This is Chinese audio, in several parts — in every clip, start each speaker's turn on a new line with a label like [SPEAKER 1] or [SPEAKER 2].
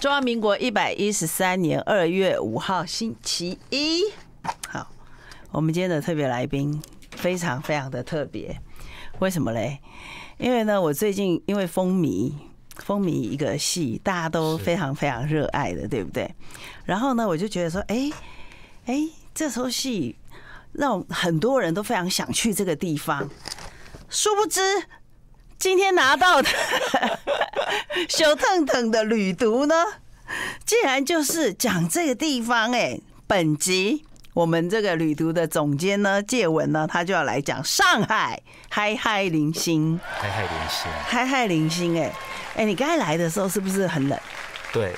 [SPEAKER 1] 中华民国一百一十三年二月五号星期一，好，我们今天的特别来宾非常非常的特别，为什么嘞？因为呢，我最近因为风靡风靡一个戏，大家都非常非常热爱的，对不对？然后呢，我就觉得说，哎哎，这出戏让很多人都非常想去这个地方，殊不知。今天拿到的，小腾腾的旅途呢，竟然就是讲这个地方哎。本集我们这个旅途的总监呢，借文呢，他就要来讲上海。嗨嗨，零星，嗨嗨，零星，嗨嗨，零星，哎哎，你刚才来的时候是不是很冷？对。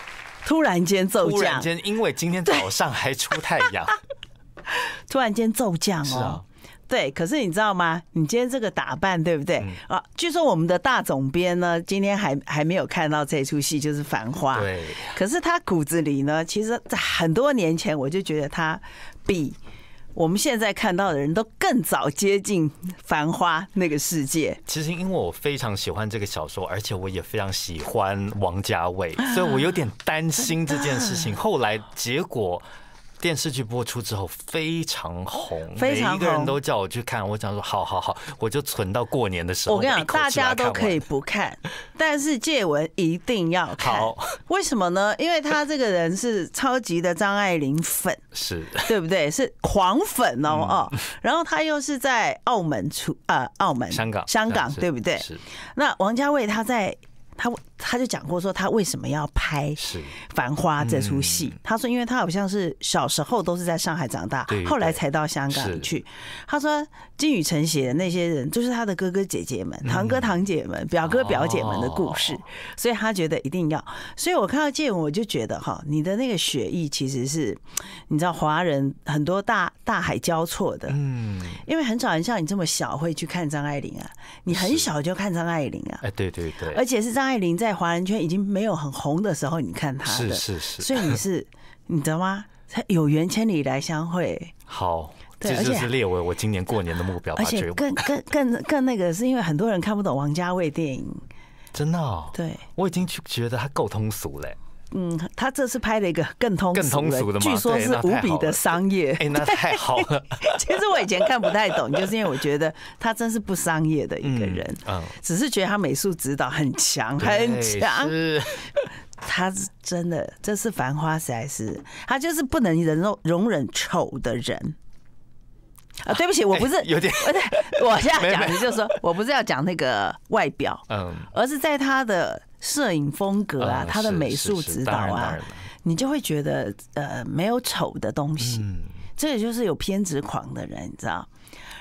[SPEAKER 1] 突然间骤降，
[SPEAKER 2] 因为今天早上还出太阳。
[SPEAKER 1] 突然间骤降哦。对，可是你知道吗？你今天这个打扮对不对啊？据说我们的大总编呢，今天还还没有看到这出戏，就是《繁花》。对。可是他骨子里呢，其实在很多年前，我就觉得他比我们现在看到的人都更早接近《繁花》那个世界。其实
[SPEAKER 2] 因为我非常喜欢这个小说，而且我也非常喜欢王家卫，所以我有点担心这件事情。后来结果。电视剧播出之后非常红，每一个人都叫我去看。我想说，好好好，我就存到过年的时候。我跟你讲，大家都可以
[SPEAKER 1] 不看，但是借文一定要看。为什么呢？因为他这个人是超级的张爱玲粉，是，对不对？是狂粉哦哦。然后他又是在澳门出，呃，澳门、香港、香港，对不对？那王家卫他在他。他就讲过说他为什么要拍《繁花》这出戏，他说因为他好像是小时候都是在上海长大，后来才到香港去。他说金宇澄写的那些人，就是他的哥哥姐姐们、堂哥堂姐们、表哥表姐们的故事，所以他觉得一定要。所以我看到建文，我就觉得哈，你的那个学艺其实是你知道华人很多大大海交错的，嗯，因为很少人像你这么小会去看张爱玲啊，你很小就看张爱玲啊，
[SPEAKER 2] 哎，对对对，而且
[SPEAKER 1] 是张爱玲在。在华人圈已经没有很红的时候，你看他，是是是，所以你是你知道吗？他有缘千里来相会，
[SPEAKER 2] 好，对，就是列为我今年过年的目标。而且更
[SPEAKER 1] 更更更那个，是因为很多人看不懂王家卫电影，真的，对，我已经去觉得他够通俗了。嗯，他这次拍了一个更通俗的，据说是无比的商业。哎，那太好了。其实我以前看不太懂，就是因为我觉得他真是不商业的一个人。嗯。只是觉得他美术指导很强，很强。是。他是真的，这是繁花在是他，就是不能忍容容忍丑的人。啊，对不起，我不是有点，不是我现在讲，的就是说我不是要讲那个外表，嗯，而是在他的。摄影风格啊，他的美术指导啊，你就会觉得呃没有丑的东西，这也就是有偏执狂的人，你知道。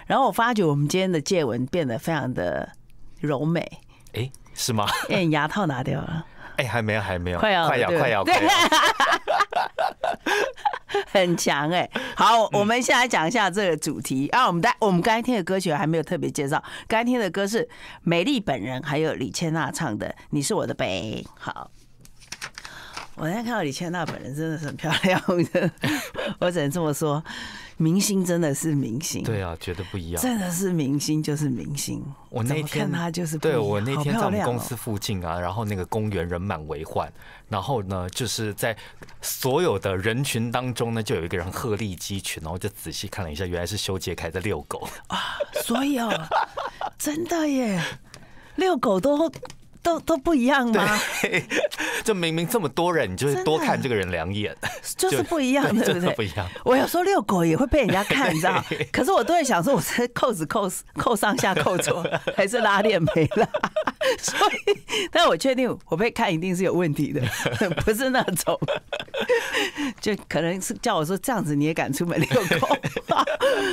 [SPEAKER 1] 然后我发觉我们今天的见文变得非常的柔美，
[SPEAKER 2] 哎，是吗？哎，牙
[SPEAKER 1] 套拿掉了。
[SPEAKER 2] 哎，还没有，还没有，快要，快要，快要，
[SPEAKER 1] 很强哎。好，我们先来讲一下这个主题。啊，我们带我们刚才听的歌曲还没有特别介绍，刚才听的歌是美丽本人还有李千娜唱的《你是我的北》。好，我现在看到李千娜本人真的很漂亮，我只能这么说。明星真的是明星，
[SPEAKER 2] 对啊，觉得不一样。真的
[SPEAKER 1] 是明星就是明星。我那天他就是对我那天在我公司
[SPEAKER 2] 附近啊，然后那个公园人满为患，然后呢就是在所有的人群当中呢，就有一个人鹤立鸡群，然后就仔细看了一下，原来是修杰楷在遛狗
[SPEAKER 1] 啊。所以哦，真的耶，遛狗都。都都不一样吗？
[SPEAKER 2] 就明明这么多人，你就是多看这个人两眼，就是不一样，对不对？不一样。
[SPEAKER 1] 我有时候遛狗也会被人家看到，可是我都会想说，我是扣子扣扣上下扣错，还是拉链没了？所以，但我确定我被看一定是有问题的，不是那种，就可能是叫我说这样子你也敢出门遛狗？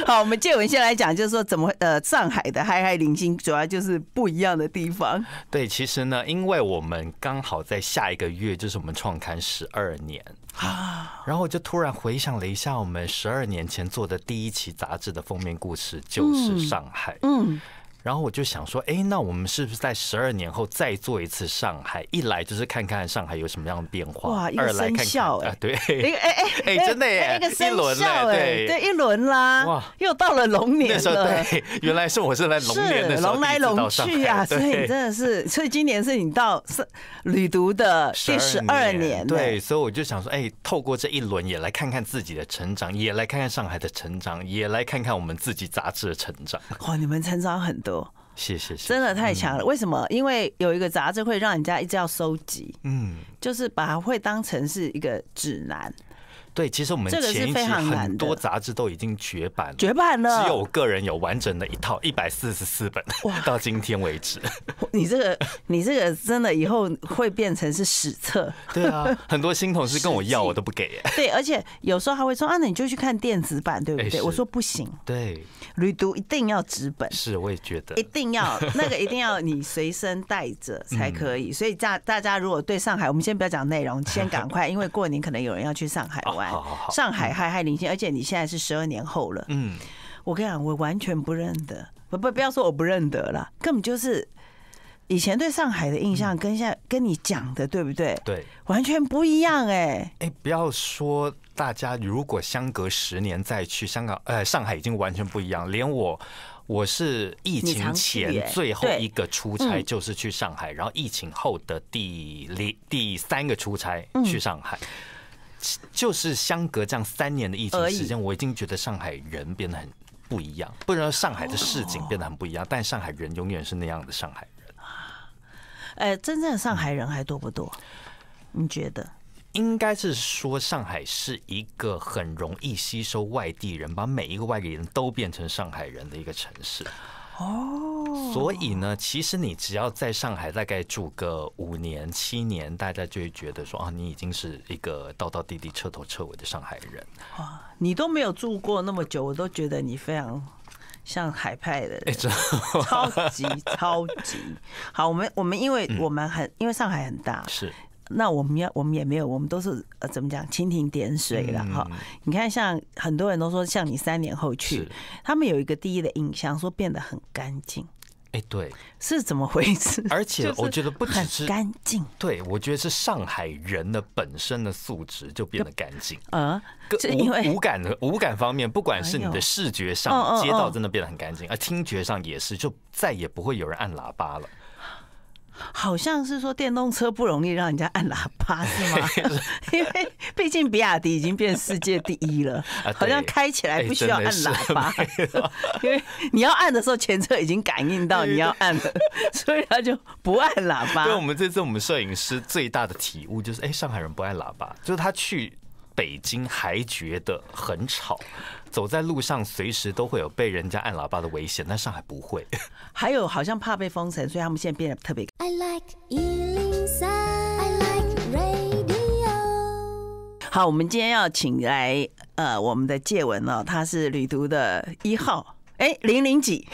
[SPEAKER 1] 好，我们借文先来讲，就是说怎么呃，上海的嗨嗨零星，主要就是不一样的地方。对，
[SPEAKER 2] 其实。真的，因为我们刚好在下一个月，就是我们创刊十二年，然后我就突然回想了一下，我们十二年前做的第一期杂志的封面故事，就是上海。然后我就想说，哎，那我们是不是在十二年后再做一次上海？一来就是看看上海有什么样的变化，哇，二来看看，对，哎哎哎哎，真的耶，一个生效，对对，
[SPEAKER 1] 一轮啦，哇，又到了龙年了。那时候对，
[SPEAKER 2] 原来是我是来龙年的时候龙直到所以真的
[SPEAKER 1] 是，所以今年是你到是旅读的第十二年，对，
[SPEAKER 2] 所以我就想说，哎，透过这一轮也来看看自己的成长，也来看看上海的成长，也来看看我们自己杂志的成长。
[SPEAKER 1] 哇，你们成长很多。谢谢，真的太强了。为什么？因为有一个杂志会让人家一直要收集，嗯，就是把它会当成是一个指南。对，其实我们前很多
[SPEAKER 2] 杂志都已经绝版，绝版了。只有我个人有完整的一套一百四十四本，哇！到今天为止，
[SPEAKER 1] 你这个你这个真的以后会变成是史册。对啊，很多新同事跟我要，我都不给。对，而且有时候还会说啊，那你就去看电子版，对不对？我说不行。对，旅读一定要纸本。是，我也觉得一定要那个一定要你随身带着 才可以。所以大大家如果对上海，我们先不要讲内容，先赶快，因为过年可能有人要去上海玩。好好好，上海还还领先，而且你现在是十二年后了。嗯，我跟你讲，我完全不认得，不不不要说我不认得了，根本就是以前对上海的印象跟现在、跟你讲的对不对？对，完全不一样哎。
[SPEAKER 2] 哎，不要说大家如果相隔十年再去香港，哎，上海已经完全不一样，连我我是疫情前最后一个出差就是去上海，然后疫情后的第第第三个出差去上海。就是相隔这样三年的疫情时间，我已经觉得上海人变得很不一样，不者说上海的市井变得很不一样，但上海人永远是那样的上
[SPEAKER 1] 海人。哎，真正的上海人还多不多？你觉得？
[SPEAKER 2] 应该是说上海是一个很容易吸收外地人，把每一个外地人都变成上海人的一个城市。
[SPEAKER 1] 哦，所以
[SPEAKER 2] 呢，其实你只要在上海大概住个五年七年，大家就会觉得说啊，你已经是一个道道地地、彻头彻尾的上海人。
[SPEAKER 1] 哇，你都没有住过那么久，我都觉得你非常像海派的，的，超级超级好。我们我们因为我们很因为上海很大，是。那我们要，我们也没有，我们都是呃，怎么讲蜻蜓点水了哈。你看，像很多人都说，像你三年后去，他们有一个第一的印象，说变得很干净。哎，对，是怎么回事？而且我觉得不只是干
[SPEAKER 2] 净，对我觉得是上海人的本身的素质就变得干净。啊，为无感的无感方面，不管是你的视觉上，街道真的变得很干净，而听觉上也是，就再也不会有人按喇叭了。
[SPEAKER 1] 好像是说电动车不容易让人家按喇叭，是吗？因为毕竟比亚迪已经变世界第一了，好像开起来不需要按喇叭。因为你要按的时候，前车已经感应到你要按了，所以他就不按喇叭。因为我
[SPEAKER 2] 们这次我们摄影师最大的体悟就是：哎，上海人不按喇叭，就是他去。北京还觉得很吵，走在路上随时都会有被人家按喇叭的危险，但上海不会。
[SPEAKER 1] 还有好像怕被封城，所以他们现在变得特别。I like like radio 好，我们今天要请来呃我们的借文哦，他是旅途的一号。哎，零零几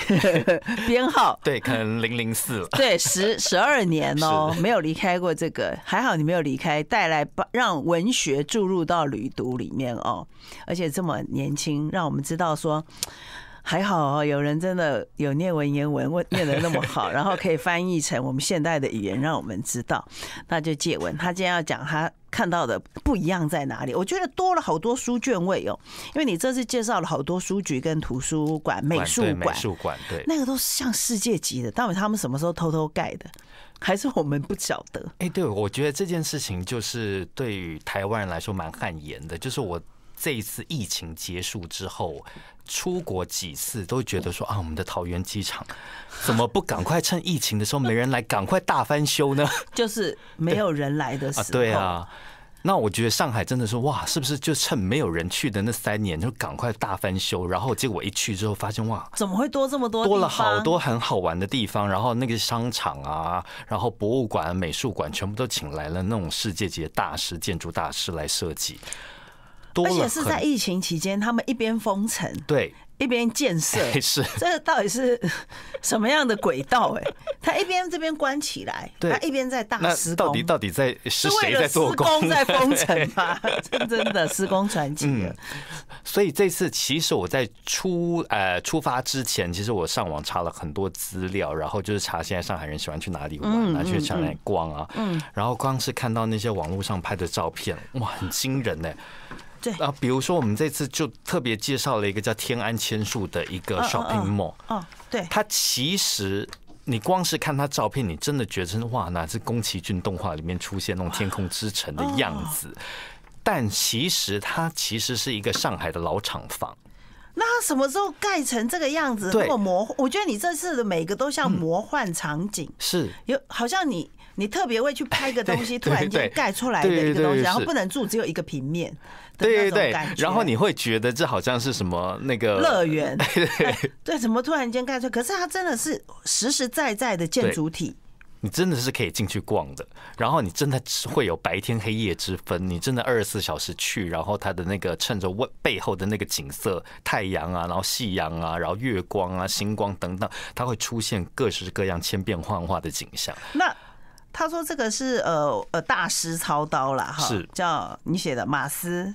[SPEAKER 1] 编号？对，可能零零四了。对，十十二年哦，没有离开过这个。还好你没有离开，带来让文学注入到旅读里面哦。而且这么年轻，让我们知道说，还好哦，有人真的有念文言文，念的那么好，然后可以翻译成我们现代的语言，让我们知道。那就借文，他今天要讲他。看到的不一样在哪里？我觉得多了好多书卷味哦，因为你这次介绍了好多书局跟图书馆、美术馆、美术
[SPEAKER 2] 馆，对，那
[SPEAKER 1] 个都是像世界级的。到底他们什么时候偷偷盖的？还是我们不晓得？
[SPEAKER 2] 哎，对，我觉得这件事情就是对于台湾人来说蛮汗颜的。就是我这一次疫情结束之后。出国几次都觉得说啊，我们的桃园机场怎么不赶快趁疫情的时候没人来，赶快大翻修呢？
[SPEAKER 1] 就是没有人来的时候，对啊。
[SPEAKER 2] 那我觉得上海真的是哇，是不是就趁没有人去的那三年就赶快大翻修？然后结果一去之后发现哇，
[SPEAKER 1] 怎么会多这么多？多了好
[SPEAKER 2] 多很好玩的地方，然后那个商场啊，然后博物馆、美术馆全部都请来了那种世界级的大师、建筑大师来设计。而且是在疫
[SPEAKER 1] 情期间，他们一边封城，对，一边建设，是这个到底是 什么样的轨道？哎，他一边这边关起来，对，他一边在大施工，到底到
[SPEAKER 2] 底在是为了施工在封城吗？真的施工场景。所以这次其实我在出呃出发之前，其实我上网查了很多资料，然后就是查现在上海人喜欢去哪里玩，哪去上海逛啊，嗯，然后光是看到那些网络上拍的照片，哇，很惊人呢。对啊，比如说我们这次就特别介绍了一个叫天安千树的一个 shopping mall。哦，对，它其实你光是看它照片，你真的觉得哇，那是宫崎骏动画里面出现那种天空之城的样子。但其实它其实是一个上海的老厂房。
[SPEAKER 1] 那它什么时候盖成这个样子？么魔，我觉得你这次的每个都像魔幻场景，是，有好像你。你特别会去拍个东西，突然间盖出来的东西，然后不能住，只有一个平面对对种
[SPEAKER 2] 然后你会觉得这好像是什么那个乐
[SPEAKER 1] 园，对对对，怎么突然间盖出来？可是它真的是实实在在的建筑体。
[SPEAKER 2] 你真的是可以进去逛的，然后你真的会有白天黑夜之分，你真的二十四小时去，然后它的那个趁着背背后的那个景色，太阳啊，然后夕阳啊，然后月光啊，星光等等，它会出现各式各样千变万化的景象。
[SPEAKER 1] 那他说：“这个是呃呃大师操刀了哈，叫你写的马斯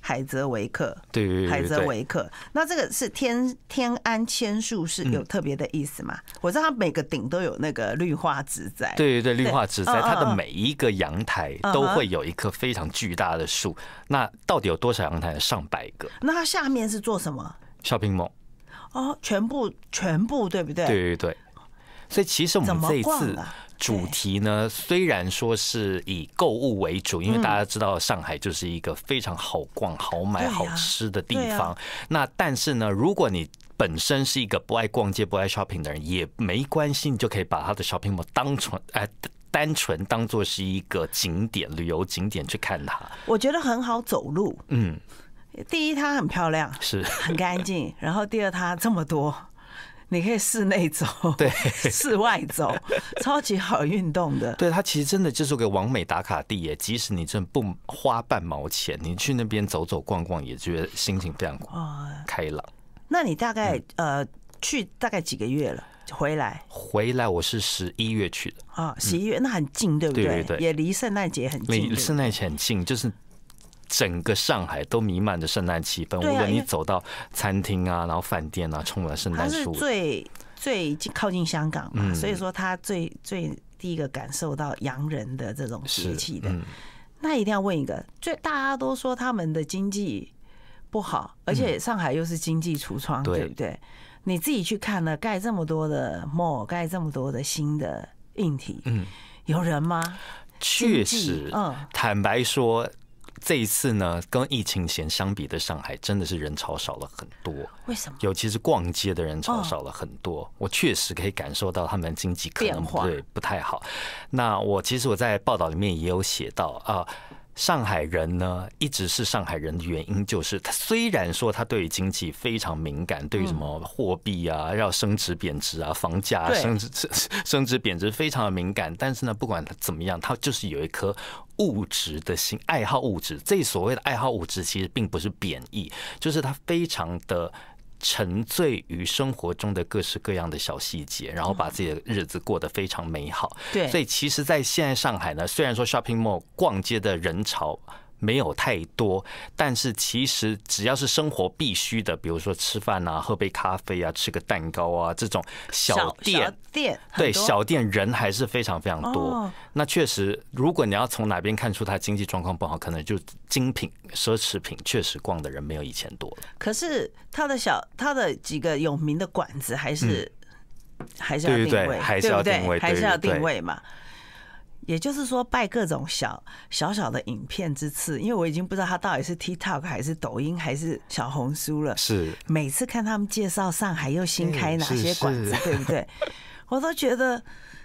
[SPEAKER 1] 海泽维克，
[SPEAKER 2] 对对对，海泽维
[SPEAKER 1] 克。那这个是天天安千树是有特别的意思吗？我知道它每个顶都有那个绿化植栽，对对对，绿化植栽，它的每
[SPEAKER 2] 一个阳台都会有一棵非常巨大的树。那到底有多少阳台？上百个。
[SPEAKER 1] 那它下面是做什么？shopping mall。哦，全部全部对不对？
[SPEAKER 2] 对对对。所以其实我们这一次。”主题呢，虽然说是以购物为主，因为大家知道上海就是一个非常好逛、好买、好吃的地方。那但是呢，如果你本身是一个不爱逛街、不爱 shopping 的人，也没关系，你就可以把它的 shopping 当纯哎，单纯当做是一个景点、旅游景点去看它。
[SPEAKER 1] 我觉得很好走路，嗯，第一它很漂亮，是很干净，然后第二它这么多。你可以室内走，对，室外走，超级好运动的。
[SPEAKER 2] 对，它其实真的就是个完美打卡地耶。即使你真的不花半毛钱，你去那边走走逛逛，也觉得心情非常开朗。
[SPEAKER 1] 那你大概呃去大概几个月了？回来？
[SPEAKER 2] 回来我是十一月去的啊，十一月那很近，对不对？对对对，也
[SPEAKER 1] 离圣诞节很近，离圣
[SPEAKER 2] 诞节很近，就是。整个上海都弥漫着圣诞气氛。无论你走到餐厅啊，然后饭店啊，充满圣诞树。是
[SPEAKER 1] 最最靠近香港嘛，所以说他最最第一个感受到洋人的这种节气的。那一定要问一个，最大家都说他们的经济不好，而且上海又是经济橱窗，对不对？你自己去看了，盖这么多的 mall，盖这么多的新的硬体，嗯，有人吗？确实，嗯，
[SPEAKER 2] 坦白说。这一次呢，跟疫情前相比的上海，真的是人潮少了很多。为什么？尤其是逛街的人潮少了很多，我确实可以感受到他们经济可能对不太好。那我其实我在报道里面也有写到啊。上海人呢，一直是上海人的原因，就是他虽然说他对经济非常敏感，对于什么货币啊，要升值贬值啊，房价升值、升 升值贬值非常的敏感，但是呢，不管他怎么样，他就是有一颗物质的心，爱好物质。这所谓的爱好物质，其实并不是贬义，就是他非常的。沉醉于生活中的各式各样的小细节，然后把自己的日子过得非常美好。对，所以其实，在现在上海呢，虽然说 shopping mall 逛街的人潮。没有太多，但是其实只要是生活必须的，比如说吃饭啊、喝杯咖啡啊、吃个蛋糕啊这种小店，
[SPEAKER 1] 店对小
[SPEAKER 2] 店人还是非常非常多。那确实，如果你要从哪边看出他经济状况不好，可能就精品奢侈品确实逛的人没有以前多了。
[SPEAKER 1] 可是他的小他的几个有名的馆子还是还是要定位，是要定位，还是要定位嘛。也就是说，拜各种小小小的影片之赐，因为我已经不知道他到底是 TikTok 还是抖音还是小红书了。是每次看他们介绍上海又新开哪些馆子，对不对？我都觉得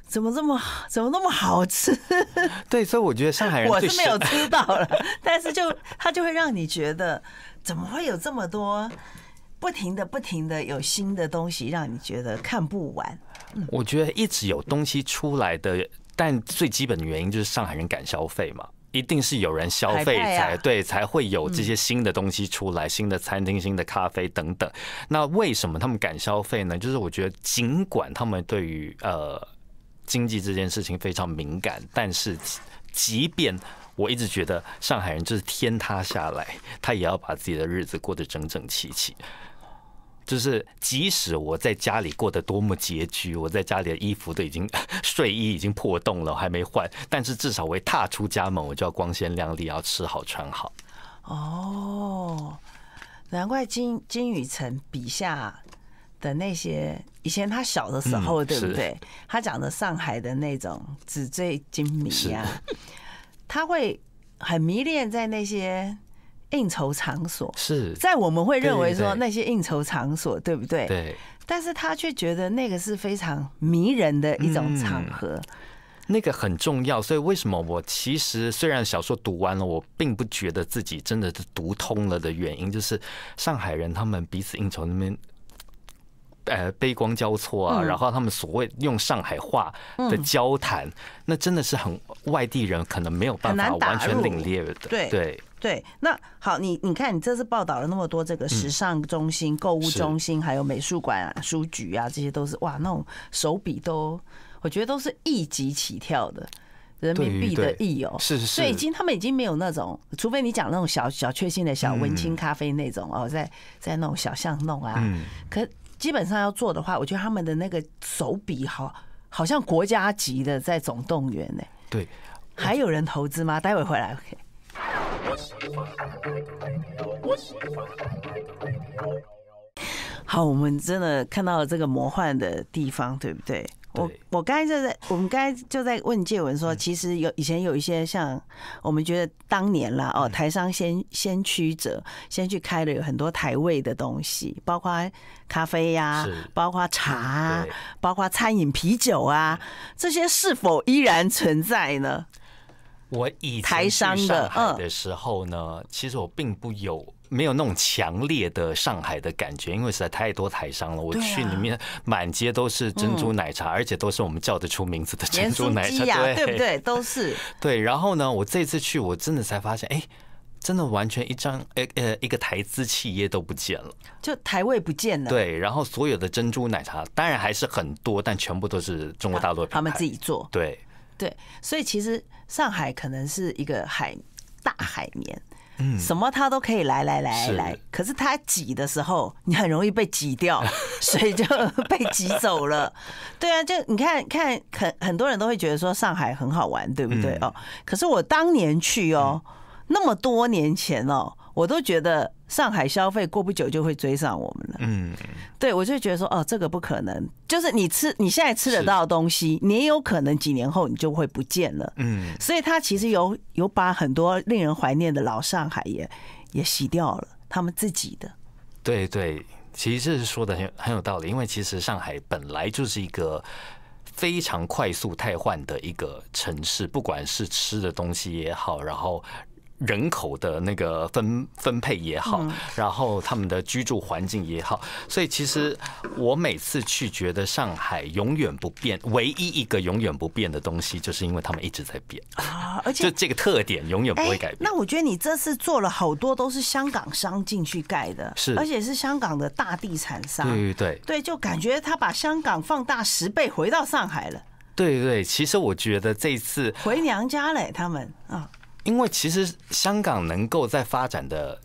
[SPEAKER 1] 怎么这么怎么那么好吃。对，所以我觉得上海人 我是没有吃到了，但是就他就会让你觉得怎么会有这么多不停的不停的有新的东西，让你觉得看不完。
[SPEAKER 2] 我觉得一直有东西出来的。但最基本的原因就是上海人敢消费嘛，一定是有人消费才对，才会有这些新的东西出来，新的餐厅、新的咖啡等等。那为什么他们敢消费呢？就是我觉得，尽管他们对于呃经济这件事情非常敏感，但是即便我一直觉得上海人就是天塌下来，他也要把自己的日子过得整整齐齐。就是，即使我在家里过得多么拮据，我在家里的衣服都已经睡衣已经破洞了，还没换，但是至少我一踏出家门，我就要光鲜亮丽，要吃
[SPEAKER 1] 好穿好。哦，难怪金金宇澄笔下的那些，以前他小的时候，对不对？他讲的上海的那种纸醉金迷呀，他会很迷恋在那些。应酬场所是在，我们会认为说那些应酬场所对不对？对。但是他却觉得那个是非常迷人的一种场
[SPEAKER 2] 合。那个很重要，所以为什么我其实虽然小说读完了，我并不觉得自己真的是读通了的原因，就是上海人他们彼此应酬那边，呃，杯光交错啊，然后他们所谓用上海话的交谈，那真的是很外地人可能没有办法完全领略的。对。
[SPEAKER 1] 对，那好，你你看，你这次报道了那么多这个时尚中心、购物中心，还有美术馆、书局啊，这些都是哇，那种手笔都，我觉得都是一级起跳的，人民币的亿哦，是是是，所以已经他们已经没有那种，除非你讲那种小小确幸的小文青咖啡那种哦，在在那种小巷弄啊，可基本上要做的话，我觉得他们的那个手笔好，好像国家级的在总动员呢。对，还有人投资吗？待会回来。好，我们真的看到了这个魔幻的地方，对不对？我我刚才就在我们刚才就在问介文说，其实有以前有一些像我们觉得当年啦哦，台商先先驱者先去开了有很多台味的东西，包括咖啡呀，包括茶，包括餐饮、啤酒啊，这些是否依然存在呢？我以台商的
[SPEAKER 2] 的时候呢，其实我并不有没有那种强烈的上海的感觉，因为实在太多台商了。我去里面满街都是珍珠奶茶，而且都是我们叫得出名字的珍珠奶茶，对不对？都是 对。然后呢，我这次去，我真的才发现，哎，真的完全一张哎，呃一个台资企业都不见了，
[SPEAKER 1] 就台位不见了。对，
[SPEAKER 2] 然后所有的珍珠奶茶当然还是很多，但全部都是中国大陆品牌自己
[SPEAKER 1] 做。对对，所以其实。上海可能是一个海大海绵，嗯，什么它都可以来来来来可是它挤的时候，你很容易被挤掉，所 以就 被挤走了。对啊，就你看看很很多人都会觉得说上海很好玩，对不对哦？可是我当年去哦，那么多年前哦，我都觉得。上海消费过不久就会追上我们了。嗯，对我就觉得说哦，这个不可能。就是你吃你现在吃得到的东西，你也有可能几年后你就会不见了。嗯，所以他其实有有把很多令人怀念的老上海也也洗掉了。他们自己的。
[SPEAKER 2] 对对，其实这是说的很很有道理。因为其实上海本来就是一个非常快速汰换的一个城市，不管是吃的东西也好，然后。人口的那个分分配也好，然后他们的居住环境也好，所以其实我每次去，觉得上海永远不变，唯一一个永远不变的东西，就是因为他们一直在变啊，而且 就这个特点永远不会改。变、那
[SPEAKER 1] 我觉得你这次做了好多都是香港商进去盖的，是，而且是香港的大地产商，对对对，就感觉他把香港放大十倍回到上海了。对
[SPEAKER 2] 对，其实我觉得这次回
[SPEAKER 1] 娘家嘞，他们啊。
[SPEAKER 2] 因为其实香港能够在发展的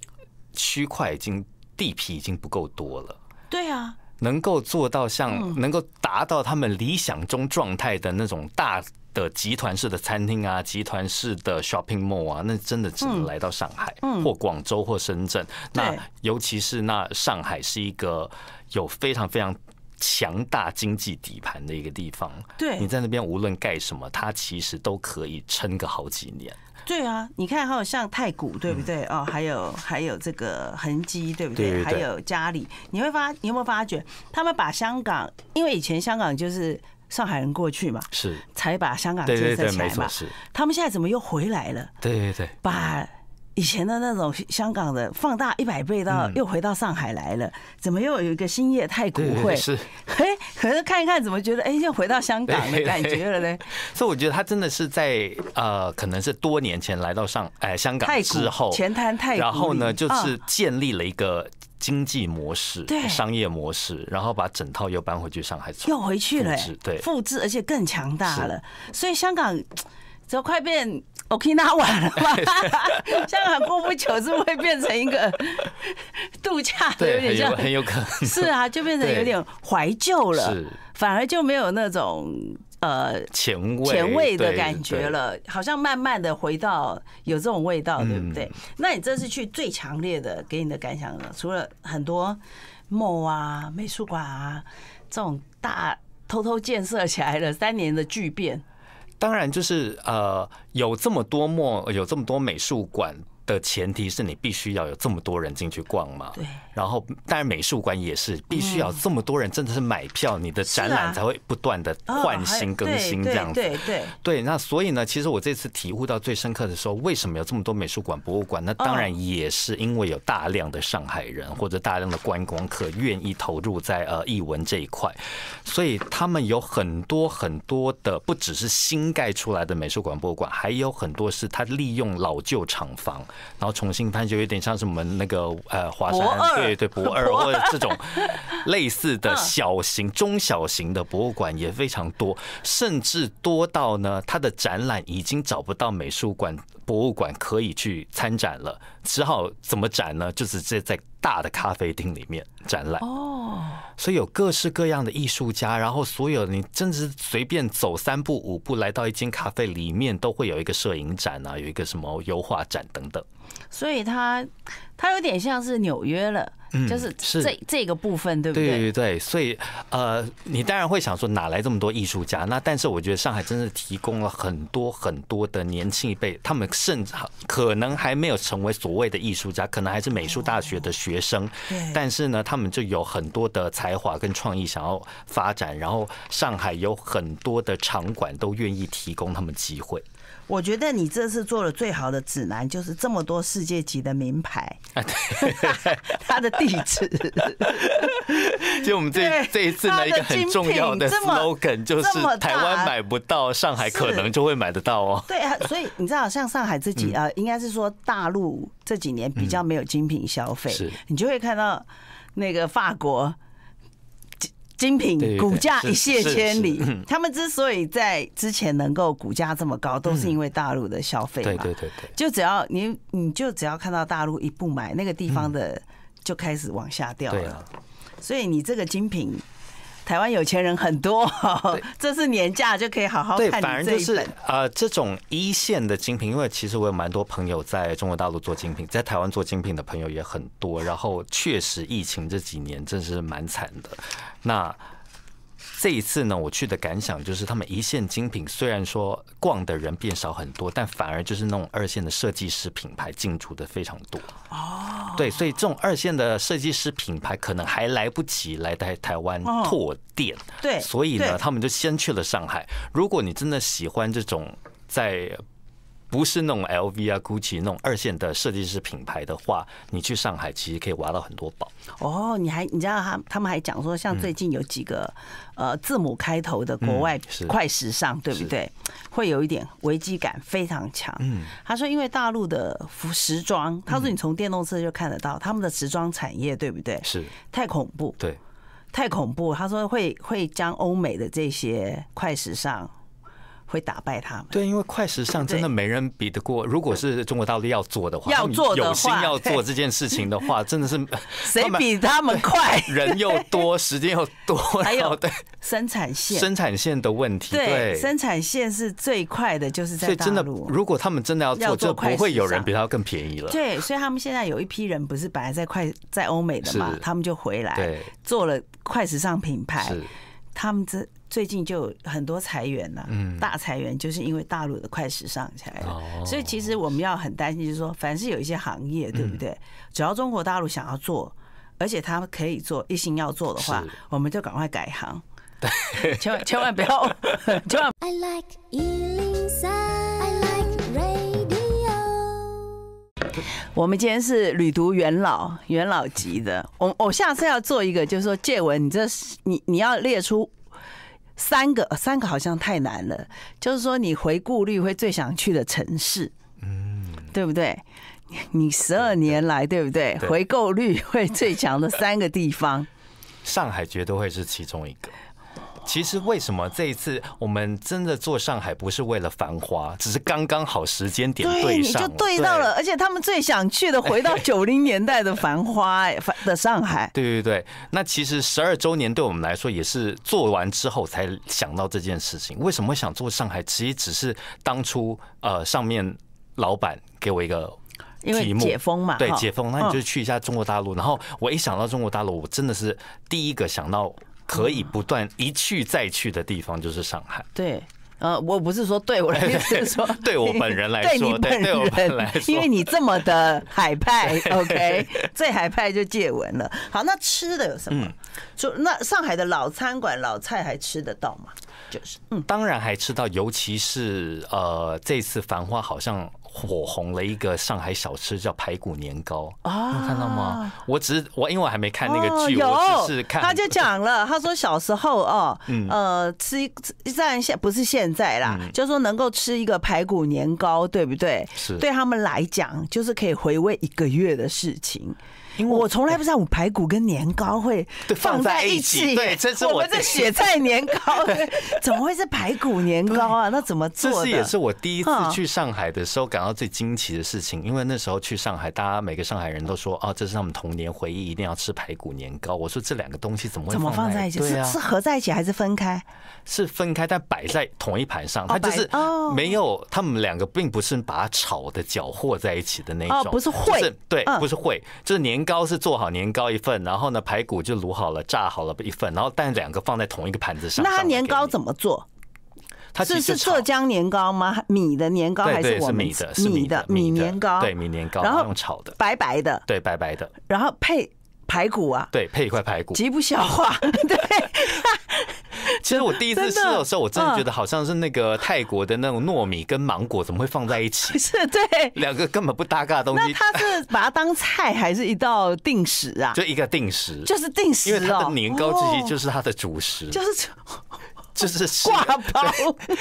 [SPEAKER 2] 区块已经地皮已经不够多了，对啊，能够做到像能够达到他们理想中状态的那种大的集团式的餐厅啊，集团式的 shopping mall 啊，那真的只能来到上海、或广州或深圳。那尤其是那上海是一个有非常非常强大经济底盘的一个地方，对你在那边无论盖什么，它其实都可以撑个好几年。
[SPEAKER 1] 对啊，你看，还有像太古，对不对？哦，还有还有这个恒基，对不对？还有家里，你会发，你有没有发觉，他们把香港，因为以前香港就是上海人过去嘛，是，才把香港建设起来嘛。他们现在怎么又回来了？对对对，把。以前的那种香港的放大一百倍到又回到上海来了，怎么又有一个新业太古汇？是，嘿，可是看一看怎么觉得哎，又回到香港的感觉了
[SPEAKER 2] 呢？所以我觉得他真的是在呃，可能是多年前来到上哎香港之后，前滩太然后呢就是建立了一个经济模式、商业模式，然后把整套又搬回去上海，又
[SPEAKER 1] 回去了，对，复制而且更强大了。所以香港。只快变，我可以拉晚了吧？香港过不久是不是会变成一个度假？的，有点像，很有可能。是啊，就变成有点怀旧了，反而就没有那种呃
[SPEAKER 2] 前前卫的感觉了，
[SPEAKER 1] 好像慢慢的回到有这种味道，对不对？那你这次去最强烈的给你的感想，除了很多梦啊、美术馆啊这种大偷偷建设起来了三年的巨变。
[SPEAKER 2] 当然，就是呃，有这么多墨，有这么多美术馆。的前提是你必须要有这么多人进去逛嘛，对。然后，当然美术馆也是必须要这么多人，真的是买票，你的展览才会不断的换新更新这样子。对对对。那所以呢，其实我这次体悟到最深刻的时候，为什么有这么多美术馆、博物馆？那当然也是因为有大量的上海人或者大量的观光客愿意投入在呃艺文这一块，所以他们有很多很多的，不只是新盖出来的美术馆、博物馆，还有很多是他利用老旧厂房。然后重新翻，就有点像是我们那个呃华山，对对博二或者这种类似的小型、中小型的博物馆也非常多，甚至多到呢，它的展览已经找不到美术馆。博物馆可以去参展了，只好怎么展呢？就直接在大的咖啡厅里面展览。哦，所以有各式各样的艺术家，然后所有你甚至随便走三步五步，来到一间咖啡里面，都会有一个摄影展啊，有一个什么油画展等等。
[SPEAKER 1] 所以它，它有点像是纽约了，就是这这个部分，对不对？对
[SPEAKER 2] 对对。所以呃，你当然会想说哪来这么多艺术家？那但是我觉得上海真的提供了很多很多的年轻一辈，他们甚至可能还没有成为所谓的艺术家，可能还是美术大学的学生。对。但是呢，他们就有很多的才华跟创意想要发展，然后上海有很多的场馆
[SPEAKER 1] 都愿意提供他们机会。我觉得你这次做了最好的指南，就是这么多世界级的名牌，他 的地址。
[SPEAKER 2] 就我们这这一次呢，一个很重要的 slogan，就是台湾买不到，上海可能就会买得到哦。
[SPEAKER 1] 对啊，所以你知道，像上海这几啊，应该是说大陆这几年比较没有精品消费，你就会看到那个法国。精品股价一泻千里。他们之所以在之前能够股价这么高，都是因为大陆的消费嘛。对对对对，就只要你你就只要看到大陆一不买，那个地方的就开始往下掉了。所以你这个精品。台湾有钱人很多，这是年假就可以好好看而就是
[SPEAKER 2] 啊，这种一线的精品，因为其实我有蛮多朋友在中国大陆做精品，在台湾做精品的朋友也很多。然后确实疫情这几年真是蛮惨的。那。这一次呢，我去的感想就是，他们一线精品虽然说逛的人变少很多，但反而就是那种二线的设计师品牌进驻的非常多。哦，对，所以这种二线的设计师品牌可能还来不及来台台湾拓店，对，所以呢，他们就先去了上海。如果你真的喜欢这种在。不是那种 LV 啊、GUCCI 那种二线的设计师品牌的话，你去上海其实可以挖到很多宝。
[SPEAKER 1] 哦，你还你知道他他们还讲说，像最近有几个呃字母开头的国外快时尚，对不对？会有一点危机感非常强。嗯，他说因为大陆的服装，他说你从电动车就看得到他们的时装产业，对不对？是太恐怖，对，太恐怖。他说会会将欧美的这些快时尚。会打败他们？对，因为快时尚真
[SPEAKER 2] 的没人比得过。如果是中国大陆要做的话，要做的话，要做这件事情的话，真的是谁比他们快，人又多，时间又多，还有对
[SPEAKER 1] 生产线、生
[SPEAKER 2] 产线的问题。对，生
[SPEAKER 1] 产线是最快的，就是在大
[SPEAKER 2] 陆。如果他们真的要做，就不会有人比他更便宜了。对，
[SPEAKER 1] 所以他们现在有一批人不是本来在快在欧美的嘛，他们就回来做了快时尚品牌。他们这。最近就很多裁员呐，大裁员就是因为大陆的快时尚起来了。所以其实我们要很担心，就是说，凡是有一些行业，对不对？只要中国大陆想要做，而且他们可以做，一心要做的话，我们就赶快改行。对，千万千万不要 radio。我们今天是旅读元老元老级的，我我下次要做一个，就是说，借文，你这你你要列出。三个三个好像太难了，就是说你回顾率会最想去的城市，嗯，对不对？你十二年来对不对？回购率会最强的三个地方，
[SPEAKER 2] 上海绝对会是其中一个。其实为什么这一次我们真的做上海不是为了繁花，只是刚刚好时间点对上就对到了。
[SPEAKER 1] 而且他们最想去的，回到 九零年代的繁花 的上海。
[SPEAKER 2] 对对对，那其实十二周年对我们来说也是做完之后才想到这件事情。为什么想做上海？其实只是当初呃，上面老板给我一个因为解封嘛，对解封，那你就去一下中国大陆。然后我一想到中国大陆，我真的是第一个想到。可以不断一去再去的地方就是上海。
[SPEAKER 1] 对，呃，我不是说对我，来是说 对我本人来说，对你本人来说，因为你这么的海派，OK，最海派就借文了。好，那吃的有什么？就那上海的老餐馆老菜还吃得到吗？就
[SPEAKER 2] 是，嗯，当然还吃到，尤其是呃，这次繁花好像。火红了一个上海小吃叫排骨年糕啊，看到吗？我只是我因为我还没看那个剧，我只是看他就讲
[SPEAKER 1] 了，他说小时候哦，呃，吃虽然现不是现在啦，就是说能够吃一个排骨年糕，对不对？是对他们来讲就是可以回味一个月的事情。我从来不知道排骨跟年糕会放在一起。对，这是我们的雪菜年糕。对，怎么会是排骨年糕啊？那怎么做这是也是我第一次去
[SPEAKER 2] 上海的时候感到最惊奇的事情。因为那时候去上海，大家每个上海人都说：“哦，这是他们童年回忆，一定要吃排骨年糕。”我说：“这两个东西怎么会怎么放在一起？是是合
[SPEAKER 1] 在一起还是分开？”是分开，但
[SPEAKER 2] 摆在同一盘上。它就是没有，他们两个并不是把它炒的搅和在一起的那种。哦，不是，会，对，不是会，就是年糕。糕是做好年糕一份，然后呢排骨就卤好了、炸好了一份，然后但两个放在同一个盘子上。那它年糕怎么做？
[SPEAKER 1] 它是浙江年糕吗？米的年糕还是我们米的米的米年糕？对米年糕，然后用炒的白白的，对白白的，然后配。排骨啊，
[SPEAKER 2] 对，配一块排骨，极不消
[SPEAKER 1] 化。对，
[SPEAKER 2] 其实我第一次吃的时候，我真的觉得好像是那个泰国的那种糯米跟芒果怎么会放在一起？是，对，两个根本不搭嘎的东西。那它
[SPEAKER 1] 是把它当菜还是一道定食啊？就一
[SPEAKER 2] 个定食，就是定食，因为它的年糕之己就是它的主食，就
[SPEAKER 1] 是就是挂包，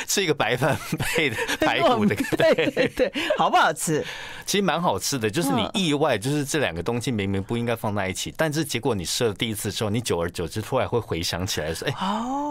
[SPEAKER 2] 是一个白饭配的排骨的，对对对，好不好吃？其实蛮好吃的，就是你意外，就是这两个东西明明不应该放在一起，但是结果你吃了第一次之后，你久而久之突然会回想起来说，哎，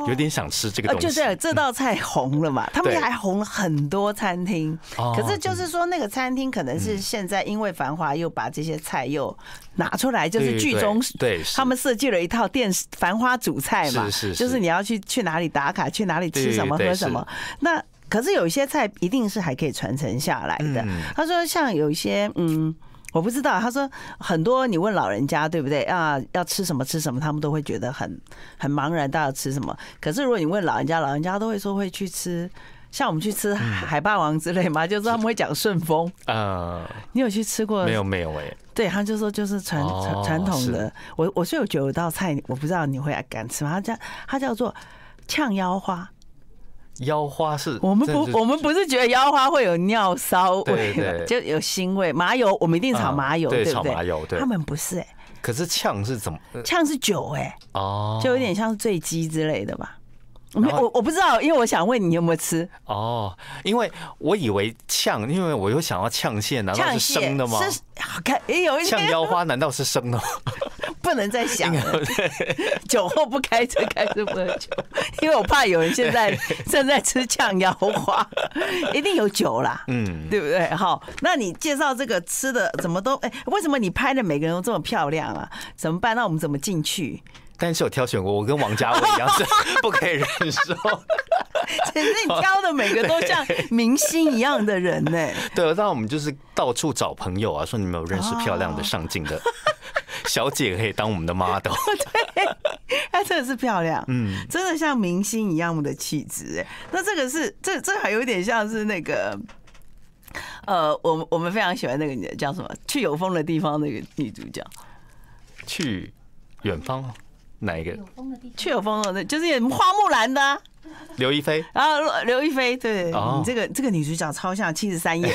[SPEAKER 2] 有点想吃这个东西。就是这道菜红了嘛，他们还
[SPEAKER 1] 红了很多餐厅。可是就是说，那个餐厅可能是现在因为《繁华又把这些菜又拿出来，就是剧中对，他们设计了一套电视《繁花》主菜嘛，就是你要去去哪里打卡，去哪里吃什么喝什么。那可是有一些菜一定是还可以传承下来的。他说，像有一些，嗯，我不知道。他说，很多你问老人家，对不对啊？要吃什么吃什么，他们都会觉得很很茫然，到底吃什么。可是如果你问老人家，老人家都会说会去吃，像我们去吃海霸王之类嘛，就是他们会讲顺丰。呃，你有去吃过？没有没有哎。对，他就说就是传传传统的。我我是有九道菜，我不知道你会敢吃吗？他叫他叫做呛腰花。
[SPEAKER 2] 腰花是我
[SPEAKER 1] 们不，我们不是觉得腰花会有尿骚，味，就有腥味。麻油我们一定炒麻油，对不对？麻油，他们不是哎。
[SPEAKER 2] 可是呛是怎么？
[SPEAKER 1] 呛是酒哎，
[SPEAKER 2] 哦，就有
[SPEAKER 1] 点像醉鸡之类的吧。我我不知道，因为我想问你有没有吃
[SPEAKER 2] 哦？因为我以为呛，因为我又想要呛线难道是生的吗？是，
[SPEAKER 1] 好看，也有一呛
[SPEAKER 2] 腰花，难道是生的？
[SPEAKER 1] 不能再想了，酒后不开车，开车不喝酒，因为我怕有人现在 正在吃呛腰花，一定有酒啦，嗯，对不对？好，那你介绍这个吃的怎么都？哎，为什么你拍的每个人都这么漂亮啊？怎么办？那我们怎么进去？但是有挑选过，我跟王家卫一样，不
[SPEAKER 2] 可以忍受。
[SPEAKER 1] 其实你挑的每个都像明星一样的人呢。
[SPEAKER 2] 对，那我们就是到处找朋友啊，说你有有认识漂亮的、上镜的小姐可以当我们的 model？
[SPEAKER 1] 对，她真的是漂亮，嗯，真的像明星一样的气质。哎，那这个是这这还有点像是那个，呃，我我们非常喜欢那个女的叫什么？去有风的地方那个女主角。
[SPEAKER 2] 去远方。哪一个？
[SPEAKER 1] 去有风的地方，就是演花木兰的刘亦菲。啊，刘亦菲，对你这个这个女主角超像七十三页，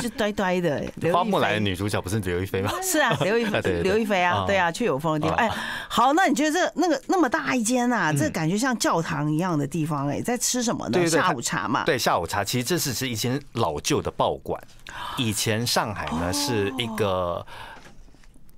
[SPEAKER 1] 是呆呆的。花木兰的
[SPEAKER 2] 女主角不是刘亦菲吗？是啊，刘亦菲，刘亦菲啊，对啊，去有风的地方。哎，
[SPEAKER 1] 好，那你觉得这那个那么大一间呐，这感觉像教堂一样的地方，哎，在吃什么呢？下午
[SPEAKER 2] 茶嘛。对，下午茶。其实这是是一间老旧的报馆，以前上海呢是一个。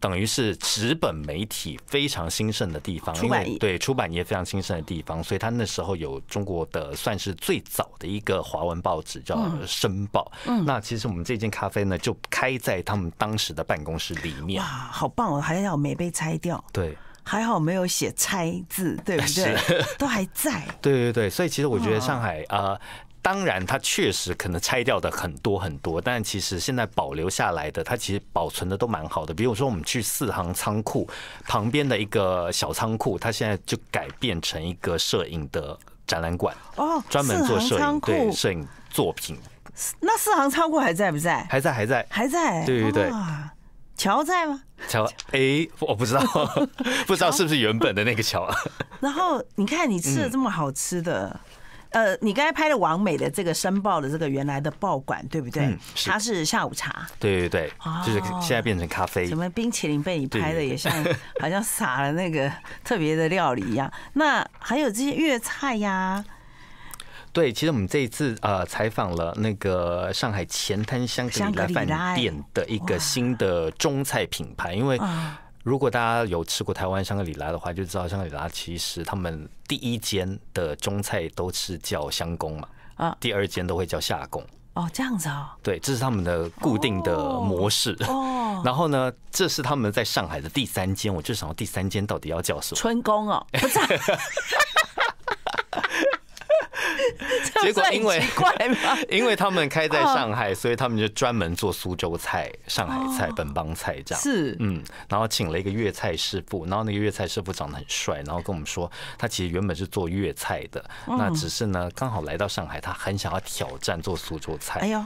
[SPEAKER 2] 等于是纸本媒体非常兴盛的地方，对出版业非常兴盛的地方，所以他那时候有中国的算是最早的一个华文报纸叫《申报》。那其实我们这间咖啡呢，就开在
[SPEAKER 1] 他们当时的办公室里面。哇，好棒哦！还好没被拆掉，对，还好没有写拆字，对不对？都还在。
[SPEAKER 2] 对对对，所以其实我觉得上海啊。当然，它确实可能拆掉的很多很多，但其实现在保留下来的，它其实保存的都蛮好的。比如说，我们去四行仓库旁边的一个小仓库，它现在就改变成一个摄影的展览馆，
[SPEAKER 1] 哦，专门做摄影对摄
[SPEAKER 2] 影作品。
[SPEAKER 1] 那四行仓库还在不在？还在，还在，还在。对对对，桥在吗？
[SPEAKER 2] 桥？哎，我不知道，不知道是不是原本的那个桥啊。
[SPEAKER 1] 然后你看，你吃的这么好吃的。呃，你刚才拍的王美的这个申报的这个原来的报馆，对不对？嗯，它是下午茶。
[SPEAKER 2] 对对对，就是现在变成咖啡。什
[SPEAKER 1] 么冰淇淋被你拍的也像 好像撒了那个特别的料理一样。那还有这些粤菜呀？对，其实我
[SPEAKER 2] 们这一次呃采访了那个上海前滩香格里拉饭店的一个新的中菜品牌，因为。如果大家有吃过台湾香格里拉的话，就知道香格里拉其实他们第一间的中菜都是叫香宫嘛，啊，第二间都会叫夏宫。
[SPEAKER 1] 哦，这样子哦。
[SPEAKER 2] 对，这是他们的固定的模式。哦。然后呢，这是他们在上海的第三间，我就想第三间到底要叫什么？
[SPEAKER 1] 春宫哦，不是。结果因为
[SPEAKER 2] 因为他们开在上海，所以他们就专门做苏州菜、上海菜、本帮菜这样。是嗯，然后请了一个粤菜师傅，然后那个粤菜师傅长得很帅，然后跟我们说，他其实原本是做粤菜的，那只是呢刚好来到上海，他很想要挑战做苏州菜。哎呦，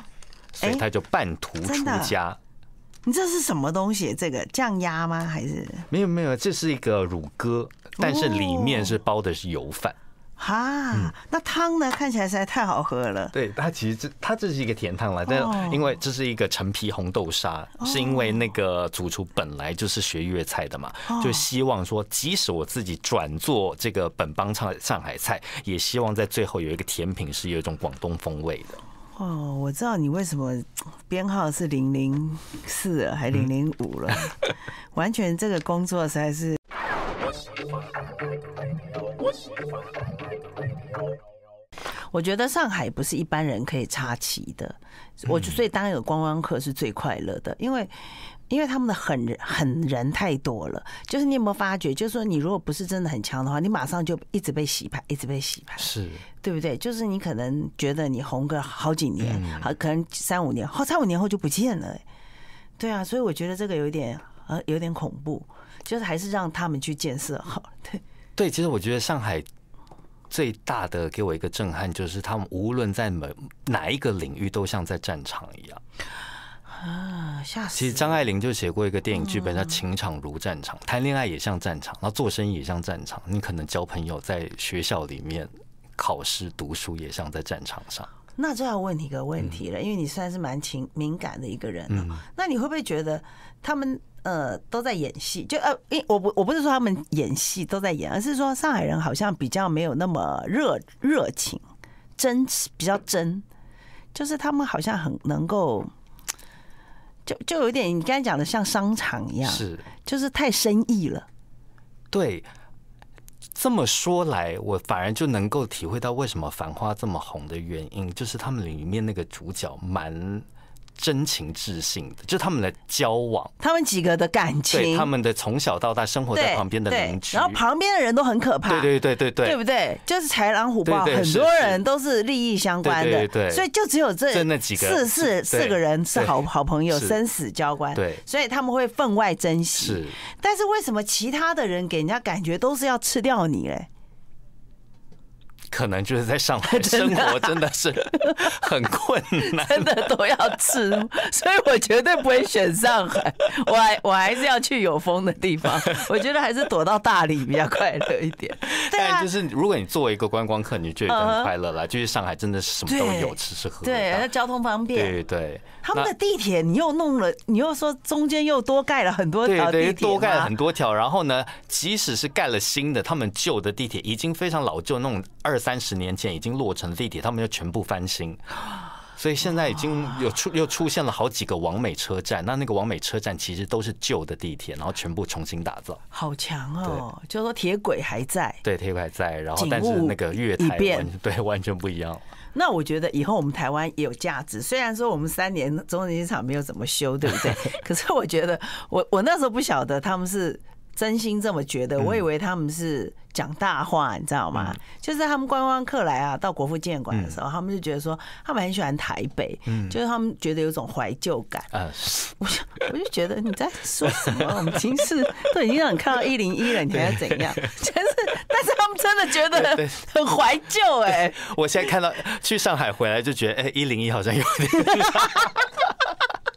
[SPEAKER 2] 所以他就半途出家。
[SPEAKER 1] 你这是什么东西？这个酱鸭吗？还是
[SPEAKER 2] 没有没有，这是一个乳鸽，但是里面是包的是油饭。
[SPEAKER 1] 啊，那汤呢？看起来实在太
[SPEAKER 2] 好喝了。对，它其实这它这是一个甜汤了，但因为这是一个陈皮红豆沙，是因为那个主厨本来就是学粤菜的嘛，就希望说，即使我自己转做这个本帮菜、上海菜，也希望在最后有一个甜品是有一种广东风味的。
[SPEAKER 1] 哦，我知道你为什么编号是零零四还零零五了，完全这个工作在是。我觉得上海不是一般人可以插旗的，我所以当一个观光客是最快乐的，因为因为他们的狠人狠人太多了，就是你有没有发觉？就是说你如果不是真的很强的话，你马上就一直被洗牌，一直被洗牌，是，对不对？就是你可能觉得你红个好几年，好可能三五年后三五年后就不见了，对啊，所以我觉得这个有点呃有点恐怖，就是还是让他们去建设好，对。
[SPEAKER 2] 对，其实我觉得上海最大的给我一个震撼，就是他们无论在哪哪一个领域，都像在战场一样
[SPEAKER 1] 啊！吓死！
[SPEAKER 2] 其实张爱玲就写过一个电影剧本，叫《情场如战场》，谈恋爱也像战场，然后做生意也像战场。你可能交朋友，在学校里面考试读书也像在战场
[SPEAKER 1] 上。那就要问你一个问题了，因为你算是蛮情敏感的一个人了，那你会不会觉得他们？呃，都在演戏，就呃，因我不我不是说他们演戏都在演，而是说上海人好像比较没有那么热热情，真比较真，就是他们好像很能够，就就有点你刚才讲的像商场一样，是就是太生意了。对，
[SPEAKER 2] 这么说来，我反而就能够体会到为什么《繁花》这么红的原因，就是他们里面那个主角蛮。真情至性的，就他们的交往，
[SPEAKER 1] 他们几个的感情，对他们
[SPEAKER 2] 的从小到大生活在旁边的邻居，然后旁
[SPEAKER 1] 边的人都很可怕，对对对对对，对不对？就是豺狼虎豹，很多人都是利益相关的，对，所以就只有这那几个四四四个人是好好朋友，生死交关，对，所以他们会分外珍惜。是，但是为什么其他的人给人家感觉都是要吃掉你嘞？
[SPEAKER 2] 可能就是在上海 生活真的是很困难，真的
[SPEAKER 1] 都要吃，所以我绝对不会选上海，我还我还是要去有风的地方，我觉得还是躲到大理比较快乐一点。
[SPEAKER 2] 但就是如果你作为一个观光客，你就觉得快乐了，就是上海真的是什么都有，吃吃喝对，
[SPEAKER 1] 交通方便，对对。他们的地铁，你又弄了，你又说中间又多盖了很多条地铁多盖了很
[SPEAKER 2] 多条，然后呢，即使是盖了新的，他们旧的地铁已经非常老旧，那种二三十年前已经落成的地铁，他们又全部翻新。所以现在已经有出又出现了好几个王美车站，那那个王美车站其实都是旧的地铁，然后全部重新打造，
[SPEAKER 1] 好强哦！就是说铁
[SPEAKER 2] 轨还在，
[SPEAKER 1] 对，铁轨还在，然
[SPEAKER 2] 后但是那个月台对完全不一样
[SPEAKER 1] 那我觉得以后我们台湾也有价值，虽然说我们三年中正机场没有怎么修，对不对？可是我觉得我我那时候不晓得他们是。真心这么觉得，我以为他们是讲大话，你知道吗？就是他们观光客来啊，到国父纪念馆的时候，他们就觉得说他们很喜欢台北，就是他们觉得有种怀旧感。我我我就觉得你在说什么？我已经是都已经让你看到一零一了，你还怎样？真是，但是他们真的觉得很怀旧哎。我现在看到去上
[SPEAKER 2] 海回来就觉得，哎，一零一好像有点。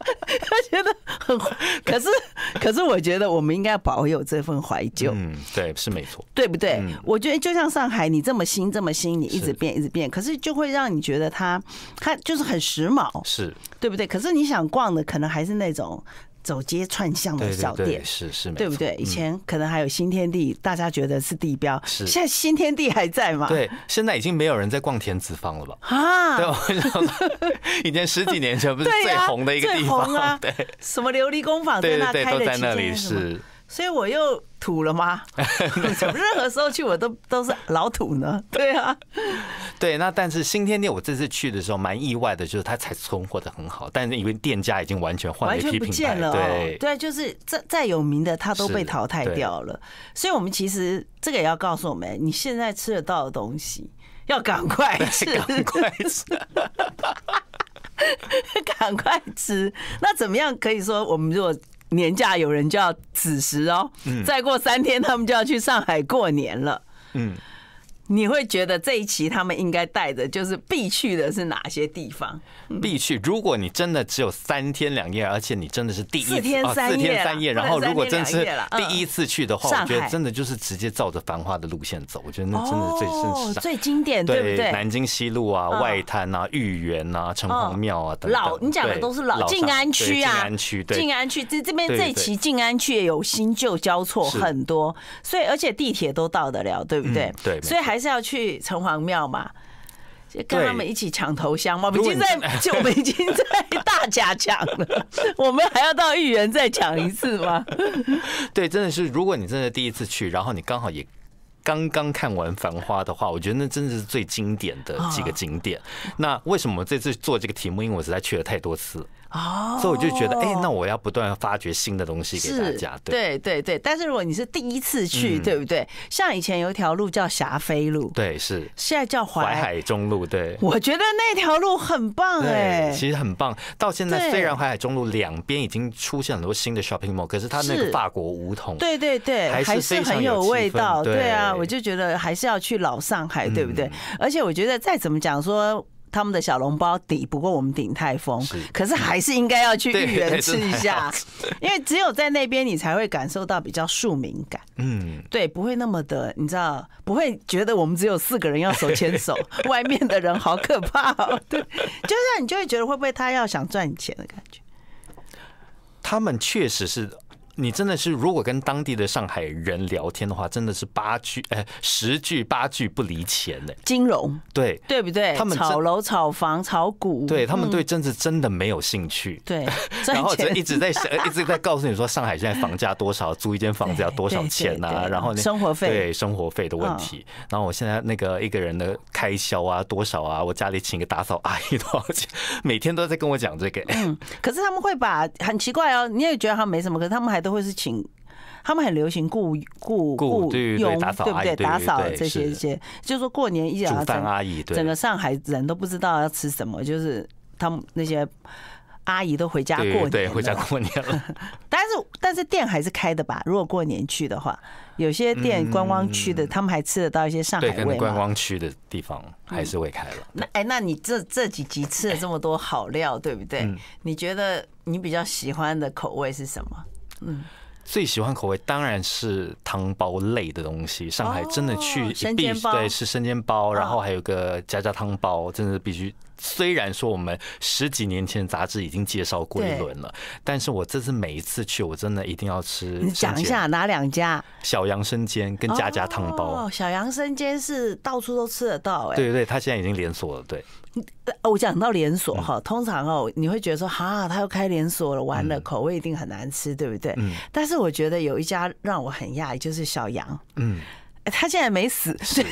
[SPEAKER 1] 他觉得很，可是，可是我觉得我们应该保有这份怀旧。嗯，对，是没错，对不对？我觉得就像上海，你这么新，这么新，你一直变，一直变，可是就会让你觉得它，它就是很时髦，是对不对？可是你想逛的，可能还是那种。走街串巷的小店是是对不对？以前可能还有新天地，大家觉得是地标。是现在新天地还在吗？对，
[SPEAKER 2] 现在已经没有人在逛田子坊了吧？
[SPEAKER 1] 啊，对，
[SPEAKER 2] 我以前十几年前不是 最红的一个地方啊，对，
[SPEAKER 1] 什么琉璃工坊都在那里是。所以我又土了吗？任何时候去我都 都是老土呢。对啊，对，那但是新天地我这
[SPEAKER 2] 次去的时候蛮意外的，就是它才存活的很好，但是因为店家已经完全换了一批不牌了，对，
[SPEAKER 1] 就是再再有名的它都被淘汰掉了。所以我们其实这个也要告诉我们，你现在吃得到的东西要赶快吃，赶快吃，赶快吃。那怎么样可以说我们如果？年假有人就要子时哦，再过三天他们就要去上海过年了。嗯。你会觉得这一期他们应该带着就是必去的是哪些地方？
[SPEAKER 2] 必去，如果你真的只有三天两夜，而且你真的是第一次，四天三夜，然后如果真是第一次去的话，我觉得真的就是直接照着繁华的路线走。我觉得那真的最最经典，对不对？南京西路啊，外滩啊，豫园啊，城隍庙啊等等。老，你讲的都是老。静安区啊，静安区，静
[SPEAKER 1] 安区这这边这一期静安区也有新旧交错很多，所以而且地铁都到得了，对不对？对，所以还。是要去城隍庙嘛？就跟他们一起抢头香嘛？我们已经在，就我们已经在大家抢了。我们还要到豫园再抢一次吗？
[SPEAKER 2] 对，真的是，如果你真的第一次去，然后你刚好也刚刚看完《繁花》的话，我觉得那真的是最经典的几个景点。那为什么这次做这个题目？因为我实在去了太多次。
[SPEAKER 1] 哦，所以我就觉得，哎，那
[SPEAKER 2] 我要不断发掘新的东西给大家，对
[SPEAKER 1] 对对对。但是如果你是第一次去，对不对？像以前有一条路叫霞飞路，对是，现在叫淮海
[SPEAKER 2] 中路，对。我
[SPEAKER 1] 觉得那条路很棒哎，其实很
[SPEAKER 2] 棒。到现在虽然淮海中路两边已经出现很多新的 shopping mall，可是它那个法国梧桐，对对
[SPEAKER 1] 对，还是很有味道。对啊，我就觉得还是要去老上海，对不对？而且我觉得再怎么讲说。他们的小笼包抵不过我们鼎泰丰，可是还是应该要去豫园吃一下，因为只有在那边你才会感受到比较庶民感。嗯，对，不会那么的，你知道，不会觉得我们只有四个人要手牵手，外面的人好可怕。对，就是你就会觉得会不会他要想赚钱的感觉？他
[SPEAKER 2] 们确实是。你真的是，如果跟当地的上海人聊天的话，真的是八句哎，十句八句不离钱呢。
[SPEAKER 1] 金融对对不对？他们炒楼、炒房、炒股，对，他们对
[SPEAKER 2] 政治真的没有兴
[SPEAKER 1] 趣，对。然后就一
[SPEAKER 2] 直在 一直在告诉你说，上海现在房价多少，租一间房子要多少钱呐？然后生活费对生活费的问题。然后我现在那个一个人的开销啊多少啊？我家里请个打扫阿姨多少钱？每天都在跟我讲这个。
[SPEAKER 1] 嗯，可是他们会把很奇怪哦，你也觉得他没什么，可是他们还都。或是请他们很流行雇雇雇佣，对不对？打扫这些些，就是说过年一然要整阿姨，整个上海人都不知道要吃什么，就是他们那些阿姨都回家过年，对回家过年了。但是但是店还是开的吧？如果过年去的话，有些店观光区的，他们还吃得到一些上海味。观光
[SPEAKER 2] 区的地方还是会开了。
[SPEAKER 1] 那哎，那你这这几集吃了这么多好料，对不对？你觉得你比较喜欢的口味是什么？嗯，
[SPEAKER 2] 最喜欢口味当然是汤包类的东西。上海真的去必对是生煎包，然后还有个家家汤包，真的必须。虽然说我们十几年前杂志已经介绍过一轮了，但是我这次每一次去，我真的一定要吃。你讲一下哪两家？小杨生煎跟家家汤包。哦，
[SPEAKER 1] 小杨生煎是到处都吃得到诶。对
[SPEAKER 2] 对对，他现在已经连锁了。对，
[SPEAKER 1] 我讲到连锁哈，通常哦，你会觉得说啊，他又开连锁了，完了口味一定很难吃，对不对？嗯。但是我觉得有一家让我很讶异，就是小杨。嗯。他现在没死。是。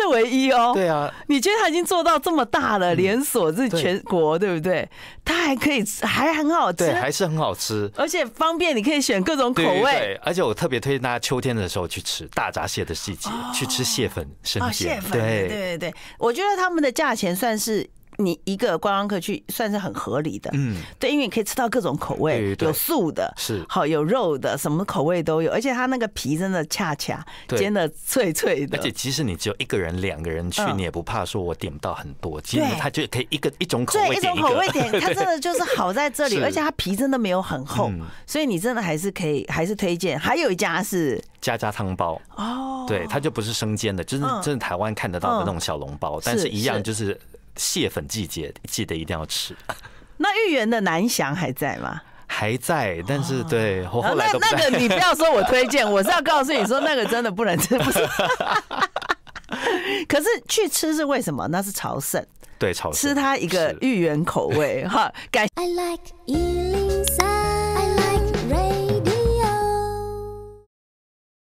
[SPEAKER 1] 是唯一哦，对啊，你觉得他已经做到这么大了，连锁是全国，对不对？他还可以，还很好吃，还
[SPEAKER 2] 是很好吃，
[SPEAKER 1] 而且方便，你可以选各种口味。对，
[SPEAKER 2] 而且我特别推荐大家秋天的时候去吃大闸蟹的季节，去吃蟹粉生蟹。对对对
[SPEAKER 1] 对，我觉得他们的价钱算是。你一个观光客去算是很合理的，嗯，对，因为你可以吃到各种口味，有素的，是好有肉的，什么口味都有，而且它那个皮真的恰恰煎的脆脆的，而且即使你只有一个人、两个人去，你
[SPEAKER 2] 也不怕说我点不到很多，其实它就可以一个一种口味一一种口味点，它真的就是好在这里，而且它
[SPEAKER 1] 皮真的没有很厚，所以你真的还是可以，还是推荐。还有一家是
[SPEAKER 2] 家家汤包
[SPEAKER 1] 哦，对，
[SPEAKER 2] 它就不是生煎的，就是真的台湾看得到的那种小笼包，但是一样就是。蟹粉季节记得一定要吃。
[SPEAKER 1] 那芋圆的南翔还在吗？
[SPEAKER 2] 还在，但是对，
[SPEAKER 1] 我后来那个你不要说我推荐，我是要告诉你说那个真的不能吃。可是去吃是为什么？那是朝圣，对，朝吃它一个芋圆口味哈，感